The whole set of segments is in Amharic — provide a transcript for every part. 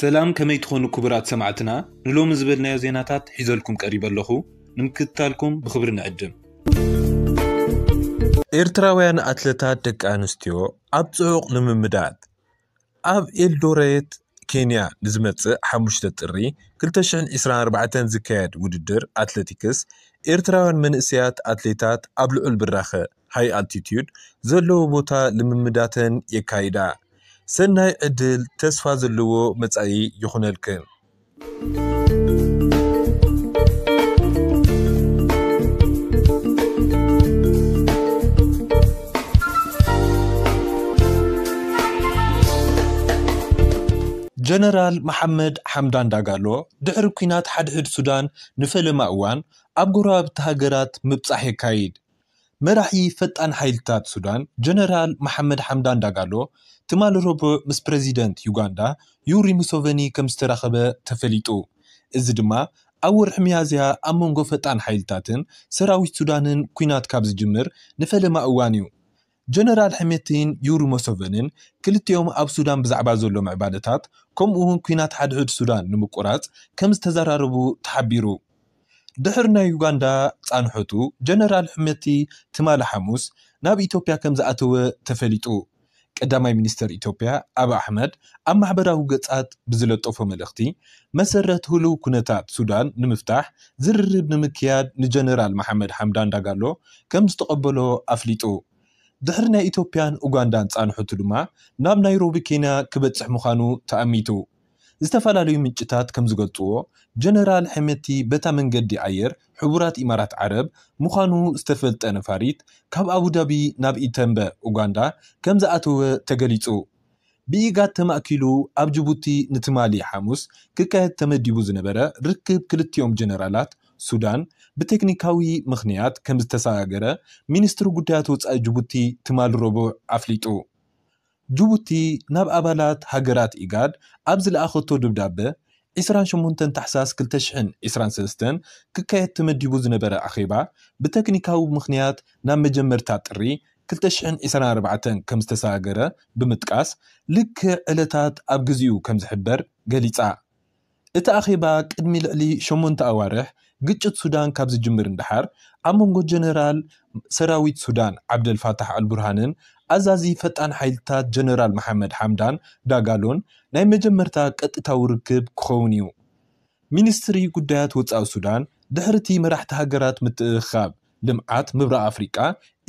ሰላም ከመይ ትኾኑ ክቡራት ሰማዕትና ንሎሚ ዝበልናዮ ዜናታት ሒዘልኩም ቀሪበ ኣለኹ ንምክትታልኩም ብክብሪ ንዕድም ኤርትራውያን ኣትለታት ደቂ ኣንስትዮ ኣብ ፅዑቕ ንምምዳድ ኣብ ኤልዶሬት ኬንያ ንዝመጽእ 5 ጥሪ 224 ዝካየድ ውድድር ኣትለቲክስ ኤርትራውያን መንእስያት ኣትሌታት ኣብ ልዑል ብራኸ ሃይ ኣልቲትዩድ ዘለዎ ቦታ ልምምዳተን የካይዳ ሰናይ ዕድል ተስፋ ዘለዎ መጻኢ ይኹነልክን ጀነራል መሓመድ ሓምዳን ዳጋሎ ድሕሪ ኩናት ሓድሕድ ሱዳን ንፈለማ እዋን ኣብ ጎረባብቲ ሃገራት ምብፃሕ የካይድ መራሒ ፈጣን ሓይልታት ሱዳን ጀነራል መሓመድ ሓምዳን ዳጋሎ ትማል ረቡዕ ምስ ፕረዚደንት ዩጋንዳ ዩሪ ሙሶቨኒ ከም ዝተራኸበ ተፈሊጡ እዚ ድማ ኣብ ወርሒ መያዝያ ኣብ መንጎ ፈጣን ሓይልታትን ሰራዊት ሱዳንን ኩናት ካብ ዝጅምር ንፈለማ እዋን እዩ ጀነራል ሕሜትን ዩሪ ሞሶቨንን ክልቲኦም ኣብ ሱዳን ብዛዕባ ዘሎ ምዕባለታት ከምኡ እውን ኩናት ሓድሕድ ሱዳን ንምቁራፅ ከም ዝተዘራረቡ ተሓቢሩ ድሕሪ ናይ ዩጋንዳ ፃንሐቱ ጀነራል ሕመቲ ትማሊ ሓሙስ ናብ ኢትዮጵያ ከም ዝኣተወ ተፈሊጡ ቀዳማይ ሚኒስተር ኢትዮጵያ ኣብ ኣሕመድ ኣብ ማሕበራዊ ገጻት ብዝለጠፎ መልእኽቲ መሰረት ህሉው ኩነታት ሱዳን ንምፍታሕ ዝርርብ ንምክያድ ንጀነራል መሓመድ ሓምዳን ዳጋሎ ከም ዝተቐበሎ ኣፍሊጡ ድሕሪ ናይ ኢትዮጵያን ኡጋንዳን ፃንሑቱ ድማ ናብ ናይሮቢ ኬንያ ክበፅሕ ምዃኑ ተኣሚቱ ዝተፈላለዩ ምንጭታት ከም ዝገልፅዎ ጀነራል ሕመቲ በታ መንገዲ ኣየር ሕቡራት ኢማራት ዓረብ ምዃኑ ዝተፈልጠ ነፋሪት ካብ ኣቡዳቢ ናብ ኢተንበ ኡጋንዳ ከም ዝኣተወ ተገሊጹ ብኢጋድ ተማእኪሉ ኣብ ጅቡቲ ንትማሊ ሓሙስ ክካየድ ተመዲቡ ዝነበረ ርክብ ክልቲኦም ጀነራላት ሱዳን ብቴክኒካዊ ምኽንያት ከም ዝተሰጋገረ ሚኒስትሪ ጉዳያት ወፃኢ ጅቡቲ ትማል ረቡዕ ኣፍሊጡ ጅቡቲ ናብ ኣባላት ሃገራት ኢጋድ ኣብ ዝለኣኸቶ ድብዳበ 28 ታሕሳስ 223 ክካየድ ተመዲቡ ዝነበረ ኣኼባ ብቴክኒካዊ ምኽንያት ናብ መጀመርታ ጥሪ 224 ከም ዝተሰጋገረ ብምጥቃስ ልክ ዕለታት ኣብ ግዜኡ ከም ዝሕበር ገሊጻ እቲ ኣኼባ ቅድሚ ልዕሊ 8 ኣዋርሕ ግጭት ሱዳን ካብ ዝጅምር እንድሓር ኣብ መንጎ ጀነራል ሰራዊት ሱዳን ዓብደልፋታሕ ኣልቡርሃንን ኣዛዚ ፈጣን ሓይልታት ጀነራል መሓመድ ሓምዳን ዳጋሎን ናይ መጀመርታ ቀጥታዊ ርክብ ክኸውን እዩ ሚኒስትሪ ጉዳያት ወፃኢ ሱዳን ድሕርቲ መራሕቲ ሃገራት ምትእኻብ ልምዓት ምብራቅ ኣፍሪቃ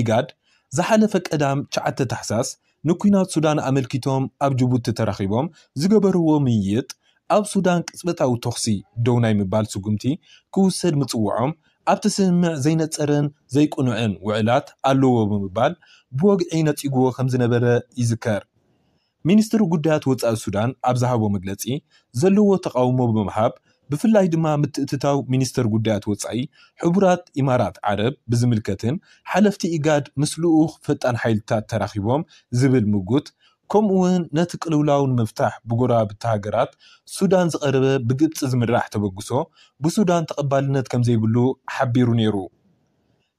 ኢጋድ ዝሓለፈ ቀዳም 9 ተሕሳስ ንኩናት ሱዳን ኣመልኪቶም ኣብ ጅቡቲ ተራኺቦም ዝገበርዎ ምይይጥ ኣብ ሱዳን ቅፅበታዊ ተኽሲ ደው ናይ ምባል ስጉምቲ ክውሰድ ምፅውዖም ኣብ ትስምዕ ዘይነፀረን ዘይቁኑዕን ውዕላት ኣለዎ ብምባል ብወግዒ ነፂግዎ ከም ዝነበረ ይዝከር ሚኒስትሪ ጉዳያት ወፃኢ ሱዳን ኣብ ዝሃቦ መግለፂ ዘለዎ ተቃውሞ ብምሃብ ብፍላይ ድማ ምትእትታው ሚኒስተር ጉዳያት ወፃኢ ሕቡራት ኢማራት ዓረብ ብዝምልከትን ሓለፍቲ ኢጋድ ምስ ልኡኽ ፈጣን ሓይልታት ተራኺቦም ዝብል ምጉት ውን ነቲ ቅልውላውን ምፍታሕ ብጎራብቲ ሃገራት ሱዳን ዝቐረበ ብግብፂ ዝምራሕ ተበግሶ ብሱዳን ተቐባልነት ከም ዘይብሉ ሓቢሩ ነይሩ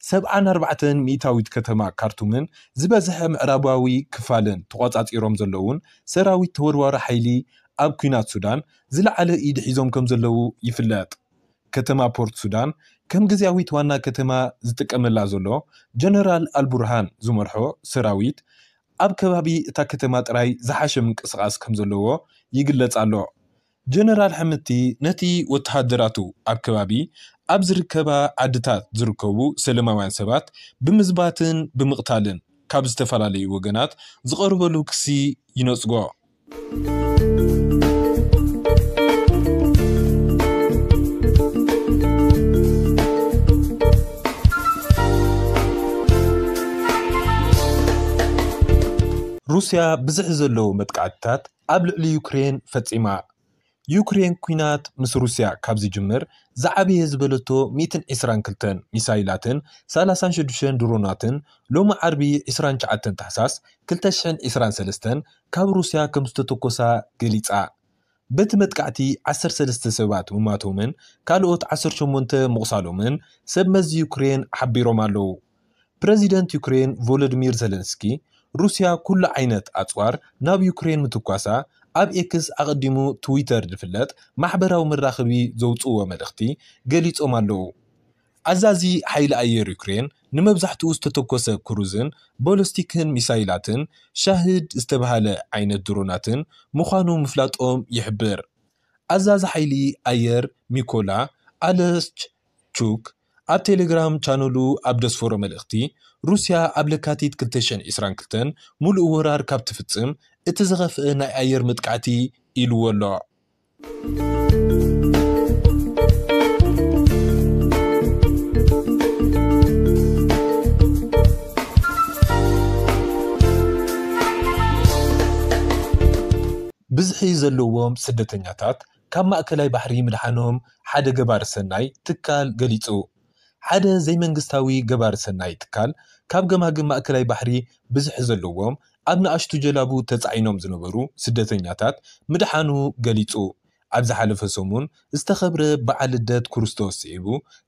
74 ሚእታዊት ከተማ ካርቱምን ዝበዝሐ ምዕራባዊ ክፋልን ተቆፃፂሮም ዘለውን ሰራዊት ተወርዋሪ ሓይሊ ኣብ ኩናት ሱዳን ዝለዓለ ኢድ ሒዞም ከም ዘለው ይፍለጥ ከተማ ፖርት ሱዳን ከም ግዜያዊት ዋና ከተማ ዝጥቀመላ ዘሎ ጀነራል ኣልቡርሃን ዝመርሖ ሰራዊት ኣብ ከባቢ እታ ከተማ ጥራይ ዝሓሸ ምንቅስቓስ ከም ዘለዎ ይግለጽ ኣሎ ጀነራል ሕምቲ ነቲ ወተሃደራቱ ኣብ ከባቢ ኣብ ዝርከባ ዓድታት ዝርከቡ ሰለማውያን ሰባት ብምዝባትን ብምቕታልን ካብ ዝተፈላለዩ ወገናት ዝቐርበሉ ክሲ ይነጽጎ ሩስያ ብዝሕ ዘለዉ መጥቃዕትታት ኣብ ልዕሊ ዩክሬን ፈጺማ ዩክሬን ኩናት ምስ ሩስያ ካብ ዝጅምር ዝዓበየ ዝበለቶ 122 ሚሳይላትን 36 ድሮናትን ሎሚ ዓርቢ 29 ታሕሳስ 223 ካብ ሩስያ ከም ዝተተኮሳ ገሊጻ በቲ መጥቃዕቲ 13 ሰባት ምማቶምን ካልኦት 18 ምቑሳሎምን ሰብ መዚ ዩክሬን ሓቢሮም ኣለዉ ፕረዚደንት ዩክሬን ቮሎዲሚር ዘለንስኪ ሩስያ ኩሉ ዓይነት ኣፅዋር ናብ ዩክሬን ምትኳሳ ኣብ ኤክስ ኣቐዲሙ ትዊተር ዝፍለጥ ማሕበራዊ መራኽቢ ዘውፅዎ መልእኽቲ ገሊፆም ኣለዉ ኣዛዚ ሓይሊ ኣየር ዩክሬን ንመብዛሕትኡ ዝተተኮሰ ክሩዝን ቦሎስቲክን ሚሳይላትን ሻህድ ዝተባሃለ ዓይነት ድሮናትን ምዃኑ ምፍላጦም ይሕብር ኣዛዚ ሓይሊ ኣየር ሚኮላ ኣለስችቹክ ኣብ ቴሌግራም ቻነሉ ኣብ ደስፈሮ መልእኽቲ ሩስያ ኣብ ለካቲት 222 ሙሉእ ውራር ካብ ትፍጽም እቲ ዝኸፍአ ናይ ኣየር ምጥቃዕቲ ኢልዎ ኣሎ ብዝሒ ዘለዎም ስደተኛታት ካብ ማእከላይ ባሕሪ ምድሓኖም ሓደ ገባር ሰናይ ትካል ገሊጹ ሓደ ዘይመንግስታዊ ገባር ሰናይ ትካል ካብ ገማግም ማእከላይ ባሕሪ ብዝሕ ዘለዎም ኣብ ንኣሽቱ ጀላቡ ተፃዒኖም ዝነበሩ ስደተኛታት ምድሓኑ ገሊፁ ኣብ ዝሓለፈ ሰሙን ዝተኸብረ በዓል ልደት ክርስቶስ ስዒቡ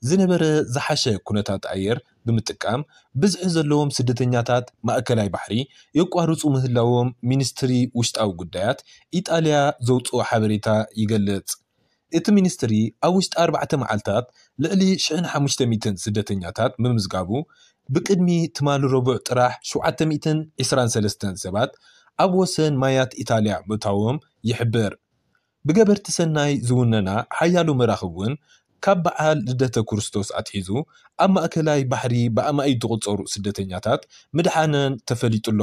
ዝነበረ ዝሓሸ ኩነታት ኣየር ብምጥቃም ብዝሒ ዘለዎም ስደተኛታት ማእከላይ ባሕሪ የቋርፁ ምህላዎም ሚኒስትሪ ውሽጣዊ ጉዳያት ኢጣልያ ዘውፅኦ ሓበሬታ ይገልጽ እቲ ሚኒስትሪ ኣብ ውሽጢ 4ርባዕተ መዓልትታት ልዕሊ 1500 ስደተኛታት ምምዝጋቡ ብቅድሚ ትማሊ ረቡዕ ጥራሕ 723 ሰባት ኣብ ወሰን ማያት ኢታልያ ምእታዎም ይሕብር ብገበርቲ ሰናይ ዝውነና ሓያሉ መራኽ እውን ካብ በዓል ልደተ ክርስቶስ ኣትሒዙ ኣብ ማእከላይ ባሕሪ ብኣማኢት ዝቕፀሩ ስደተኛታት ምድሓነን ተፈሊጡሎ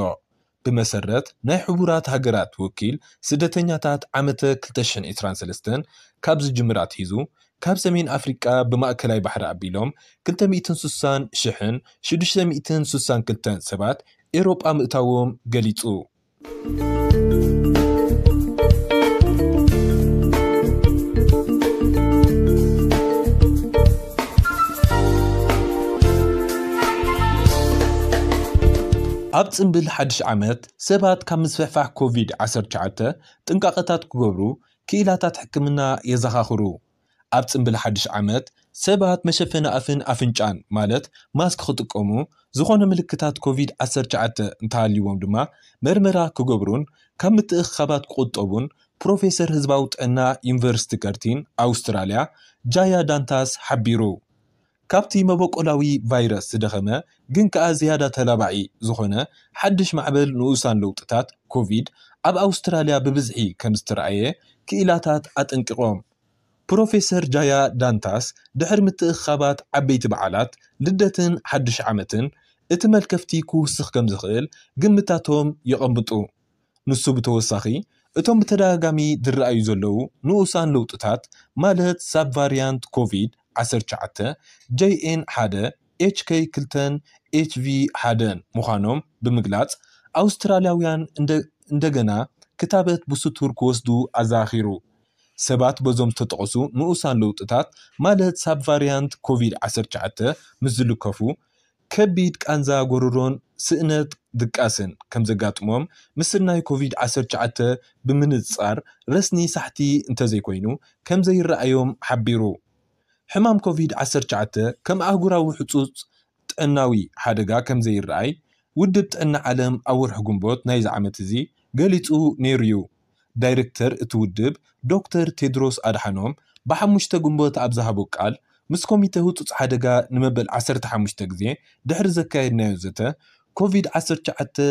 ብመሰረት ናይ ሕቡራት ሃገራት ወኪል ስደተኛታት ዓመተ 223 ካብ ዝጅምር ኣትሒዙ ካብ ሰሜን ኣፍሪቃ ብማእከላይ ባሕሪ ኣቢሎም 2600,662 ሰባት ኤሮጳ ምእታዎም ገሊጹ ኣብ ፅምብል ሓድሽ ዓመት ሰባት ካብ ምስፍሕፋሕ ኮቪድ-19 ጥንቃቐታት ክገብሩ ክኢላታት ሕክምና የዘኻኽሩ ኣብ ፅምብል ሓድሽ ዓመት ሰባት መሸፈኒ ኣፍን ኣፍንጫን ማለት ማስክ ክጥቀሙ ዝኾነ ምልክታት ኮቪድ-19 እንተሃልይዎም ድማ መርመራ ክገብሩን ካብ ምትእኽኻባት ክቁጠቡን ፕሮፌሰር ህዝባዊ ጥዕና ዩኒቨርሲቲ ከርቲን ኣውስትራልያ ጃያ ዳንታስ ሓቢሩ ካብቲ መበቆላዊ ቫይረስ ዝደኸመ ግን ከኣ ዝያዳ ተላባዒ ዝኾነ ሓድሽ ማዕበል ንኡሳን ለውጥታት ኮቪድ ኣብ ኣውስትራልያ ብብዝሒ ከም ዝተረኣየ ክኢላታት ኣጠንቂቖም ፕሮፌሰር ጃያ ዳንታስ ድሕሪ ምትእኻባት ዓበይቲ በዓላት ልደትን ሓድሽ ዓመትን እቲ መልከፍቲ ክውስኽ ከም ዝኽእል ግምታቶም የቐምጡ ንሱ ብተወሳኺ እቶም ብተደጋጋሚ ዝረኣዩ ዘለዉ ንኡሳን ለውጥታት ማለት ሳብ ቫርያንት ኮቪድ-19 ጄኤን 1 ኤችኬይ 2 ኤችቪ 1 ምዃኖም ብምግላጽ ኣውስትራልያውያን እንደገና ክታበት ብስቱር ክወስዱ ኣዛኺሩ ሰባት በዞም ዝተጠቕሱ ንኡሳን ለውጥታት ማለት ሳብ ቫርያንት ኮቪድ-19 ምስ ዝልከፉ ከቢድ ቃንዛ ጎረሮን ስእነት ድቃስን ከም ዘጋጥሞም ናይ ኮቪድ-19 ብምንፃር ረስኒ ሳሕቲ እንተዘይኮይኑ ከም ዘይረኣዮም ሓቢሩ ሕማም ኮቪድ-19 ከም ኣህጉራዊ ሕፁፅ ጥዕናዊ ሓደጋ ከም ዘይረኣይ ውድብ ጥዕና ዓለም ኣብ ወርሒ ጉንቦት ናይዚ ዓመት እዚ ገሊፁ ነይሩ እዩ ዳይረክተር እቲ ውድብ ዶክተር ቴድሮስ ኣድሓኖም ብሓሙሽተ ግንቦት ኣብ ዝሃቦ ቃል ምስ ኮሚተ ህፁፅ ሓደጋ ንመበል 15 ግዜ ድሕሪ ዘካየድናዮ ዘተ ኮቪድ-19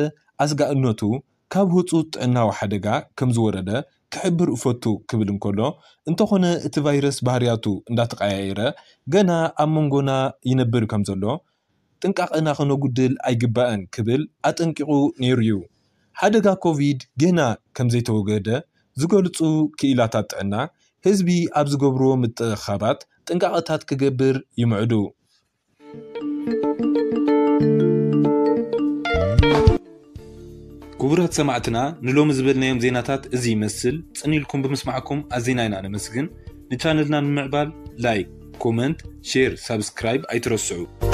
ኣስጋእነቱ ካብ ህፁፅ ጥዕናዊ ሓደጋ ከም ዝወረደ ክሕብር እፈቱ ክብል እንከሎ እንተኾነ እቲ ቫይረስ ባህርያቱ እንዳተቀያየረ ገና ኣብ መንጎና ይነብር ከም ዘሎ ጥንቃቐና ክነጉድል ኣይግባአን ክብል ኣጠንቂቑ ነይሩ እዩ ሓደጋ ኮቪድ ግህና ከም ዘይተወገደ ዝገልጹ ክኢላታት ጥዕና ህዝቢ ኣብ ዝገብርዎ ምጥኻባት ጥንቃቐታት ክገብር ይምዕዱ ክቡራት ሰማዕትና ንሎሚ ዝበልናዮም ዜናታት እዚ ይመስል ፅኒኢልኩም ብምስማዕኩም ኣዜና ኢና ነመስግን ንቻነልና ንምዕባል ላይክ ኮመንት ሼር ሳብስክራይብ ኣይትረስዑ